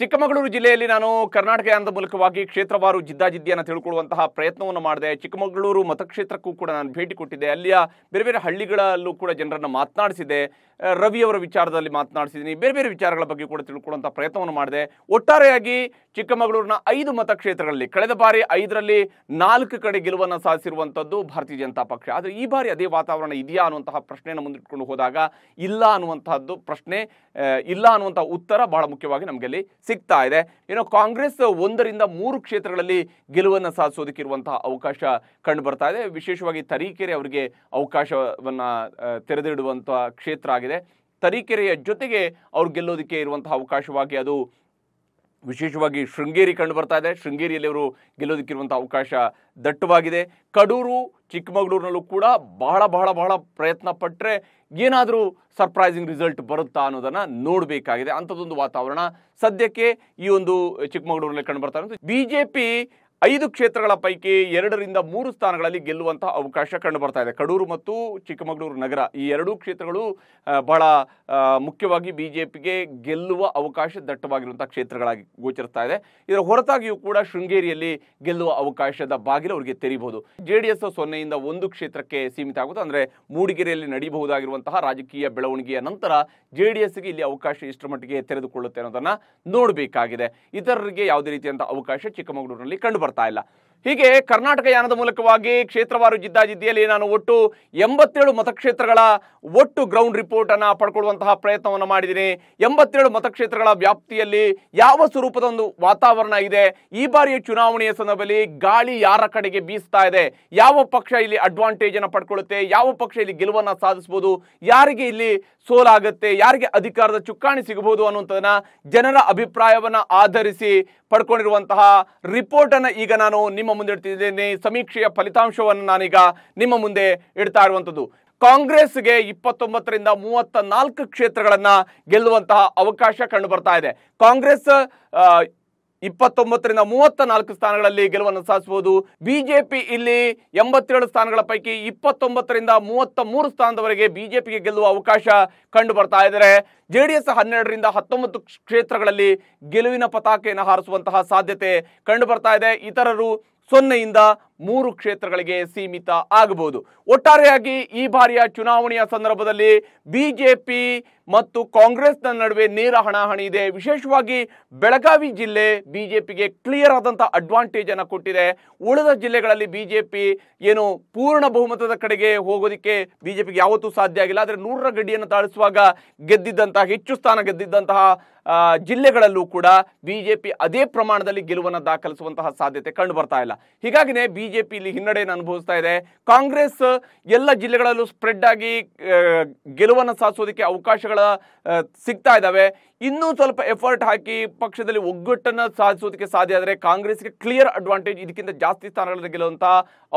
ಚಿಕ್ಕಮಗಳೂರು ಜಿಲ್ಲೆಯಲ್ಲಿ ನಾನು ಕರ್ನಾಟಕ ಯಾನದ ಮೂಲಕವಾಗಿ ಕ್ಷೇತ್ರವಾರು ಜಿದ್ದಾಜಿದ್ದಿಯನ್ನು ತಿಳ್ಕೊಳ್ಳುವಂತಹ ಪ್ರಯತ್ನವನ್ನು ಮಾಡಿದೆ ಚಿಕ್ಕಮಗಳೂರು ಮತಕ್ಷೇತ್ರಕ್ಕೂ ಕೂಡ ನಾನು ಭೇಟಿ ಕೊಟ್ಟಿದ್ದೆ ಅಲ್ಲಿಯ ಬೇರೆ ಬೇರೆ ಹಳ್ಳಿಗಳಲ್ಲೂ ಕೂಡ ಜನರನ್ನು ಮಾತನಾಡಿಸಿದೆ ರವಿಯವರ ವಿಚಾರದಲ್ಲಿ ಮಾತನಾಡಿಸಿದ್ದೀನಿ ಬೇರೆ ಬೇರೆ ವಿಚಾರಗಳ ಬಗ್ಗೆ ಕೂಡ ತಿಳ್ಕೊಳ್ಳುವಂಥ ಪ್ರಯತ್ನವನ್ನು ಮಾಡಿದೆ ಒಟ್ಟಾರೆಯಾಗಿ ಚಿಕ್ಕಮಗಳೂರಿನ ಐದು ಮತಕ್ಷೇತ್ರಗಳಲ್ಲಿ ಕಳೆದ ಬಾರಿ ಐದರಲ್ಲಿ ನಾಲ್ಕು ಕಡೆ ಗೆಲುವನ್ನು ಸಾಧಿಸಿರುವಂಥದ್ದು ಭಾರತೀಯ ಜನತಾ ಪಕ್ಷ ಆದರೆ ಈ ಬಾರಿ ಅದೇ ವಾತಾವರಣ ಇದೆಯಾ ಅನ್ನುವಂತಹ ಪ್ರಶ್ನೆಯನ್ನು ಮುಂದಿಟ್ಕೊಂಡು ಹೋದಾಗ ಇಲ್ಲ ಅನ್ನುವಂತಹದ್ದು ಪ್ರಶ್ನೆ ಇಲ್ಲ ಅನ್ನುವಂಥ ಉತ್ತರ ಬಹಳ ಮುಖ್ಯವಾಗಿ ನಮಗೆ ಅಲ್ಲಿ ಸಿಗ್ತಾ ಇದೆ ಏನೋ ಕಾಂಗ್ರೆಸ್ ಒಂದರಿಂದ ಮೂರು ಕ್ಷೇತ್ರಗಳಲ್ಲಿ ಗೆಲುವನ್ನು ಸಾಧಿಸೋದಕ್ಕಿರುವಂತಹ ಅವಕಾಶ ಕಂಡು ಬರ್ತಾ ಇದೆ ವಿಶೇಷವಾಗಿ ತರೀಕೆರೆ ಅವರಿಗೆ ಅವಕಾಶವನ್ನು ತೆರೆದಿಡುವಂತಹ ಕ್ಷೇತ್ರ ಆಗಿದೆ ತರೀಕೆರೆಯ ಜೊತೆಗೆ ಅವ್ರು ಗೆಲ್ಲೋದಕ್ಕೆ ಇರುವಂತಹ ಅವಕಾಶವಾಗಿ ಅದು ವಿಶೇಷವಾಗಿ ಶೃಂಗೇರಿ ಕಂಡು ಬರ್ತಾ ಇದೆ ಶೃಂಗೇರಿಯಲ್ಲಿ ಅವರು ಗೆಲ್ಲೋದಕ್ಕಿರುವಂಥ ಅವಕಾಶ ದಟ್ಟವಾಗಿದೆ ಕಡೂರು ಚಿಕ್ಕಮಗಳೂರಿನಲ್ಲೂ ಕೂಡ ಬಹಳ ಬಹಳ ಬಹಳ ಪ್ರಯತ್ನ ಪಟ್ಟರೆ ಏನಾದರೂ ಸರ್ಪ್ರೈಸಿಂಗ್ ರಿಸಲ್ಟ್ ಬರುತ್ತಾ ಅನ್ನೋದನ್ನು ನೋಡಬೇಕಾಗಿದೆ ಅಂಥದ್ದೊಂದು ವಾತಾವರಣ ಸದ್ಯಕ್ಕೆ ಈ ಒಂದು ಚಿಕ್ಕಮಗಳೂರಿನಲ್ಲಿ ಕಂಡು ಬರ್ತಾ ಇರೋದು ಬಿ ಜೆ ಪಿ ಐದು ಕ್ಷೇತ್ರಗಳ ಪೈಕಿ ಎರಡರಿಂದ ಮೂರು ಸ್ಥಾನಗಳಲ್ಲಿ ಗೆಲ್ಲುವಂತಹ ಅವಕಾಶ ಕಂಡು ಬರ್ತಾ ಇದೆ ಕಡೂರು ಮತ್ತು ಚಿಕ್ಕಮಗಳೂರು ನಗರ ಈ ಎರಡೂ ಕ್ಷೇತ್ರಗಳು ಬಹಳ ಮುಖ್ಯವಾಗಿ ಬಿಜೆಪಿಗೆ ಗೆಲ್ಲುವ ಅವಕಾಶ ದಟ್ಟವಾಗಿರುವಂತಹ ಕ್ಷೇತ್ರಗಳಾಗಿ ಗೋಚರಿಸ್ತಾ ಇದೆ ಇದರ ಹೊರತಾಗಿಯೂ ಕೂಡ ಶೃಂಗೇರಿಯಲ್ಲಿ ಗೆಲ್ಲುವ ಅವಕಾಶದ ಬಾಗಿಲು ಅವರಿಗೆ ತೆರೀಬಹುದು ಜೆ ಡಿ ಎಸ್ ಸೊನ್ನೆಯಿಂದ ಒಂದು ಕ್ಷೇತ್ರಕ್ಕೆ ಸೀಮಿತ ಆಗುತ್ತೆ ಅಂದರೆ ಮೂಡಿಗೆರೆಯಲ್ಲಿ ನಡೆಯಬಹುದಾಗಿರುವಂತಹ ರಾಜಕೀಯ ಬೆಳವಣಿಗೆಯ ನಂತರ ಜೆ ಡಿ ಇಲ್ಲಿ ಅವಕಾಶ ಇಷ್ಟರ ಮಟ್ಟಿಗೆ ತೆರೆದುಕೊಳ್ಳುತ್ತೆ ಅನ್ನೋದನ್ನ ನೋಡಬೇಕಾಗಿದೆ ಇತರರಿಗೆ ಯಾವುದೇ ರೀತಿಯಂಥ ಅವಕಾಶ ಚಿಕ್ಕಮಗಳೂರಿನಲ್ಲಿ ಕಂಡು ಇಲ್ಲ ಹೀಗೆ ಕರ್ನಾಟಕ ಯಾನದ ಮೂಲಕವಾಗಿ ಕ್ಷೇತ್ರವಾರು ಜಿದ್ದಾಜಿದ್ದಿಯಲ್ಲಿ ನಾನು ಒಟ್ಟು ಎಂಬತ್ತೇಳು ಮತಕ್ಷೇತ್ರಗಳ ಒಟ್ಟು ಗ್ರೌಂಡ್ ರಿಪೋರ್ಟ್ ಅನ್ನ ಪಡ್ಕೊಳ್ಳುವಂತಹ ಪ್ರಯತ್ನವನ್ನು ಮಾಡಿದ್ದೀನಿ ಎಂಬತ್ತೇಳು ಮತಕ್ಷೇತ್ರಗಳ ವ್ಯಾಪ್ತಿಯಲ್ಲಿ ಯಾವ ಸ್ವರೂಪದ ಒಂದು ವಾತಾವರಣ ಇದೆ ಈ ಬಾರಿಯ ಚುನಾವಣೆಯ ಸಂದರ್ಭದಲ್ಲಿ ಗಾಳಿ ಯಾರ ಕಡೆಗೆ ಬೀಸ್ತಾ ಇದೆ ಯಾವ ಪಕ್ಷ ಇಲ್ಲಿ ಅಡ್ವಾಂಟೇಜ್ ಅನ್ನು ಪಡ್ಕೊಳ್ಳುತ್ತೆ ಯಾವ ಪಕ್ಷ ಇಲ್ಲಿ ಗೆಲುವನ್ನು ಸಾಧಿಸಬಹುದು ಯಾರಿಗೆ ಇಲ್ಲಿ ಸೋಲಾಗುತ್ತೆ ಯಾರಿಗೆ ಅಧಿಕಾರದ ಚುಕ್ಕಾಣಿ ಸಿಗಬಹುದು ಅನ್ನುವಂಥದನ್ನ ಜನರ ಅಭಿಪ್ರಾಯವನ್ನ ಆಧರಿಸಿ ಪಡ್ಕೊಂಡಿರುವಂತಹ ರಿಪೋರ್ಟ್ ಅನ್ನು ಈಗ ನಾನು ನಿಮ್ಮ ಮುಂದೆ ಇಡ್ತಿದ್ದೇನೆ ಸಮೀಕ್ಷೆಯ ಫಲಿತಾಂಶವನ್ನು ನಾನೀಗ ನಿಮ್ಮ ಮುಂದೆ ಇಡ್ತಾ ಇರುವಂಥದ್ದು ಕಾಂಗ್ರೆಸ್ಗೆ ಇಪ್ಪತ್ತೊಂಬತ್ತರಿಂದ ಮೂವತ್ತ ನಾಲ್ಕು ಕ್ಷೇತ್ರಗಳನ್ನು ಗೆಲ್ಲುವಂತಹ ಅವಕಾಶ ಕಂಡು ಇದೆ ಕಾಂಗ್ರೆಸ್ ಇಪ್ಪತ್ತೊಂಬತ್ತರಿಂದ ಮೂವತ್ತ ನಾಲ್ಕು ಸ್ಥಾನಗಳಲ್ಲಿ ಗೆಲುವನ್ನು ಸಾಧಿಸಬಹುದು ಬಿಜೆಪಿ ಇಲ್ಲಿ ಎಂಬತ್ತೇಳು ಸ್ಥಾನಗಳ ಪೈಕಿ ಇಪ್ಪತ್ತೊಂಬತ್ತರಿಂದ ಮೂವತ್ತ ಮೂರು ಸ್ಥಾನದವರೆಗೆ ಬಿಜೆಪಿಗೆ ಗೆಲ್ಲುವ ಅವಕಾಶ ಕಂಡು ಬರ್ತಾ ಇದ್ದಾರೆ ಎಸ್ ಹನ್ನೆರಡರಿಂದ ಹತ್ತೊಂಬತ್ತು ಕ್ಷೇತ್ರಗಳಲ್ಲಿ ಗೆಲುವಿನ ಪತಾಕೆಯನ್ನು ಹಾರಿಸುವಂತಹ ಸಾಧ್ಯತೆ ಕಂಡು ಬರ್ತಾ ಇದೆ ಇತರರು ಸೊನ್ನೆಯಿಂದ ಮೂರು ಕ್ಷೇತ್ರಗಳಿಗೆ ಸೀಮಿತ ಆಗಬಹುದು ಒಟ್ಟಾರೆಯಾಗಿ ಈ ಬಾರಿಯ ಚುನಾವಣೆಯ ಸಂದರ್ಭದಲ್ಲಿ ಬಿಜೆಪಿ ಮತ್ತು ಕಾಂಗ್ರೆಸ್ನ ನಡುವೆ ನೇರ ಹಣಾಹಣಿ ಇದೆ ವಿಶೇಷವಾಗಿ ಬೆಳಗಾವಿ ಜಿಲ್ಲೆ ಬಿಜೆಪಿಗೆ ಕ್ಲಿಯರ್ ಆದಂಥ ಅಡ್ವಾಂಟೇಜ್ ಅನ್ನು ಕೊಟ್ಟಿದೆ ಉಳಿದ ಜಿಲ್ಲೆಗಳಲ್ಲಿ ಬಿಜೆಪಿ ಏನು ಪೂರ್ಣ ಬಹುಮತದ ಕಡೆಗೆ ಹೋಗೋದಕ್ಕೆ ಬಿಜೆಪಿಗೆ ಯಾವತ್ತೂ ಸಾಧ್ಯ ಆಗಿಲ್ಲ ಆದರೆ ನೂರರ ಗಡಿಯನ್ನು ತಾಳಿಸುವಾಗ ಗೆದ್ದಿದ್ದಂತಹ ಹೆಚ್ಚು ಸ್ಥಾನ ಗೆದ್ದಿದ್ದಂತಹ ಜಿಲ್ಲೆಗಳಲ್ಲೂ ಕೂಡ ಬಿಜೆಪಿ ಅದೇ ಪ್ರಮಾಣದಲ್ಲಿ ಗೆಲುವನ್ನು ದಾಖಲಿಸುವಂತಹ ಸಾಧ್ಯತೆ ಕಂಡು ಬರ್ತಾ ಇಲ್ಲ ಹೀಗಾಗಿನೇ ಬಿ ಬಿಜೆಪಿ ಇಲ್ಲಿ ಹಿನ್ನಡೆಯನ್ನು ಅನುಭವಿಸ್ತಾ ಇದೆ ಕಾಂಗ್ರೆಸ್ ಎಲ್ಲ ಜಿಲ್ಲೆಗಳಲ್ಲೂ ಸ್ಪ್ರೆಡ್ ಆಗಿ ಗೆಲುವನ್ನು ಸಾಧಿಸೋದಕ್ಕೆ ಅವಕಾಶಗಳ ಸಿಗ್ತಾ ಇದ್ದಾವೆ ಇನ್ನೂ ಸ್ವಲ್ಪ ಎಫರ್ಟ್ ಹಾಕಿ ಪಕ್ಷದಲ್ಲಿ ಒಗ್ಗಟ್ಟನ್ನು ಸಾಧಿಸೋದಕ್ಕೆ ಸಾಧ್ಯ ಆದರೆ ಕಾಂಗ್ರೆಸ್ಗೆ ಕ್ಲಿಯರ್ ಅಡ್ವಾಂಟೇಜ್ ಇದಕ್ಕಿಂತ ಜಾಸ್ತಿ ಸ್ಥಾನಗಳಲ್ಲಿ ಗೆಲ್ಲುವಂಥ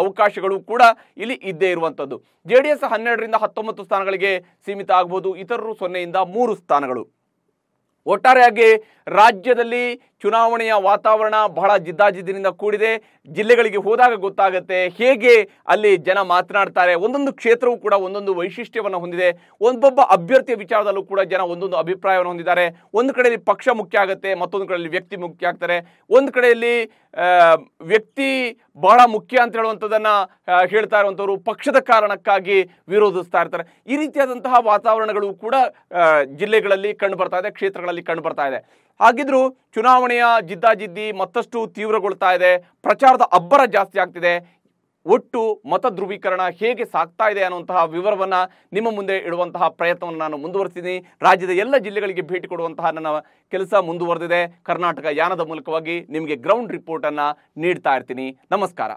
ಅವಕಾಶಗಳು ಕೂಡ ಇಲ್ಲಿ ಇದ್ದೇ ಇರುವಂಥದ್ದು ಜೆ ಡಿ ಎಸ್ ಹನ್ನೆರಡರಿಂದ ಹತ್ತೊಂಬತ್ತು ಸ್ಥಾನಗಳಿಗೆ ಸೀಮಿತ ಆಗ್ಬೋದು ಇತರರು ಸೊನ್ನೆಯಿಂದ ಮೂರು ಸ್ಥಾನಗಳು ಒಟ್ಟಾರೆಯಾಗಿ ರಾಜ್ಯದಲ್ಲಿ ಚುನಾವಣೆಯ ವಾತಾವರಣ ಬಹಳ ಜಿದ್ದಾಜಿದ್ದಿನಿಂದ ಕೂಡಿದೆ ಜಿಲ್ಲೆಗಳಿಗೆ ಹೋದಾಗ ಗೊತ್ತಾಗುತ್ತೆ ಹೇಗೆ ಅಲ್ಲಿ ಜನ ಮಾತನಾಡ್ತಾರೆ ಒಂದೊಂದು ಕ್ಷೇತ್ರವೂ ಕೂಡ ಒಂದೊಂದು ವೈಶಿಷ್ಟ್ಯವನ್ನು ಹೊಂದಿದೆ ಒಂದೊಬ್ಬ ಅಭ್ಯರ್ಥಿಯ ವಿಚಾರದಲ್ಲೂ ಕೂಡ ಜನ ಒಂದೊಂದು ಅಭಿಪ್ರಾಯವನ್ನು ಹೊಂದಿದ್ದಾರೆ ಒಂದು ಕಡೆಯಲ್ಲಿ ಪಕ್ಷ ಮುಖ್ಯ ಆಗುತ್ತೆ ಮತ್ತೊಂದು ಕಡೆಯಲ್ಲಿ ವ್ಯಕ್ತಿ ಮುಖ್ಯ ಆಗ್ತಾರೆ ಒಂದು ಕಡೆಯಲ್ಲಿ ವ್ಯಕ್ತಿ ಬಹಳ ಮುಖ್ಯ ಅಂತ ಹೇಳುವಂಥದ್ದನ್ನು ಹೇಳ್ತಾ ಇರುವಂಥವ್ರು ಪಕ್ಷದ ಕಾರಣಕ್ಕಾಗಿ ವಿರೋಧಿಸ್ತಾ ಇರ್ತಾರೆ ಈ ರೀತಿಯಾದಂತಹ ವಾತಾವರಣಗಳು ಕೂಡ ಜಿಲ್ಲೆಗಳಲ್ಲಿ ಕಂಡು ಬರ್ತಾ ಇದೆ ಕ್ಷೇತ್ರಗಳಲ್ಲಿ ಕಂಡು ಇದೆ ಹಾಗಿದ್ರೂ ಚುನಾವಣೆಯ ಜಿದ್ದಾಜಿದ್ದಿ ಮತ್ತಷ್ಟು ತೀವ್ರಗೊಳ್ತಾ ಇದೆ ಪ್ರಚಾರದ ಅಬ್ಬರ ಜಾಸ್ತಿ ಆಗ್ತಿದೆ ಒಟ್ಟು ಮತ ಧ್ರುವೀಕರಣ ಹೇಗೆ ಸಾಕ್ತಾ ಇದೆ ಅನ್ನುವಂತಹ ವಿವರವನ್ನು ನಿಮ್ಮ ಮುಂದೆ ಇಡುವಂತಹ ಪ್ರಯತ್ನವನ್ನು ನಾನು ಮುಂದುವರಿಸಿದ್ದೀನಿ ರಾಜ್ಯದ ಎಲ್ಲ ಜಿಲ್ಲೆಗಳಿಗೆ ಭೇಟಿ ಕೊಡುವಂತಹ ನನ್ನ ಕೆಲಸ ಮುಂದುವರೆದಿದೆ ಕರ್ನಾಟಕ ಯಾನದ ಮೂಲಕವಾಗಿ ನಿಮಗೆ ಗ್ರೌಂಡ್ ರಿಪೋರ್ಟನ್ನು ನೀಡ್ತಾ ಇರ್ತೀನಿ ನಮಸ್ಕಾರ